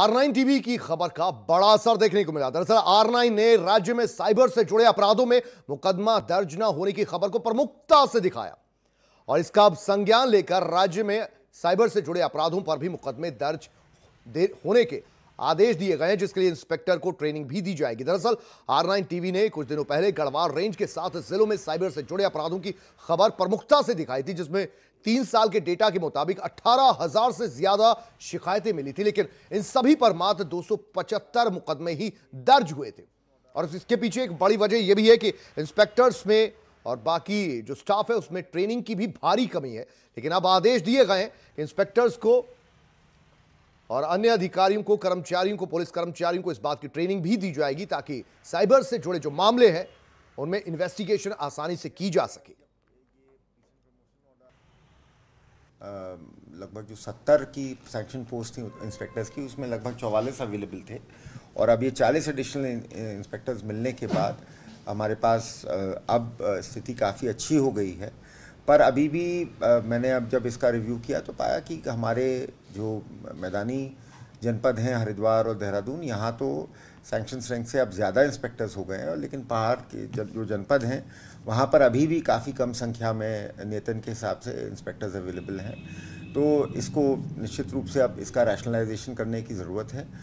are nine TV की खबर का बड़ा असर देखने को मिला दरअसल आर नाइन ने राज्य में साइबर से जुड़े अपराधों में मुकदमा दर्ज न होने की खबर को प्रमुखता से दिखाया और इसका अब संज्ञान लेकर राज्य में साइबर से जुड़े अपराधों पर भी मुकदमे दर्ज होने के आदेश दिए गए हैं जिसके लिए इंस्पेक्टर को ट्रेनिंग भी दी जाएगी दरअसल आर नाइन टीवी ने कुछ दिनों पहले गढ़वाल रेंज के साथ जिलों में साइबर से जुड़े अपराधों की खबर प्रमुखता से दिखाई थी जिसमें तीन साल के डेटा के मुताबिक अट्ठारह हजार से ज्यादा शिकायतें मिली थी लेकिन इन सभी पर मात्र पचहत्तर मुकदमे ही दर्ज हुए थे और इसके पीछे एक बड़ी वजह यह भी है कि इंस्पेक्टर्स में और बाकी जो स्टाफ है उसमें ट्रेनिंग की भी भारी कमी है लेकिन अब आदेश दिए गए इंस्पेक्टर्स को और अन्य अधिकारियों को कर्मचारियों को पुलिस कर्मचारियों को इस बात की ट्रेनिंग भी दी जाएगी ताकि साइबर से जुड़े जो मामले हैं उनमें इन्वेस्टिगेशन आसानी से की जा सके लगभग जो सत्तर की सैक्शन पोस्ट थी इंस्पेक्टर्स की उसमें लगभग चौवालीस अवेलेबल थे और अब ये चालीस एडिशनल इंस्पेक्टर्स मिलने के बाद हमारे पास अब स्थिति काफ़ी अच्छी हो गई है पर अभी भी आ, मैंने अब जब इसका रिव्यू किया तो पाया कि हमारे जो मैदानी जनपद हैं हरिद्वार और देहरादून यहाँ तो सेंक्शन रैंक से अब ज़्यादा इंस्पेक्टर्स हो गए हैं और लेकिन पहाड़ के जब जो जनपद हैं वहाँ पर अभी भी काफ़ी कम संख्या में नेतन के हिसाब से इंस्पेक्टर्स अवेलेबल हैं तो इसको निश्चित रूप से अब इसका रैशनलाइजेशन करने की ज़रूरत है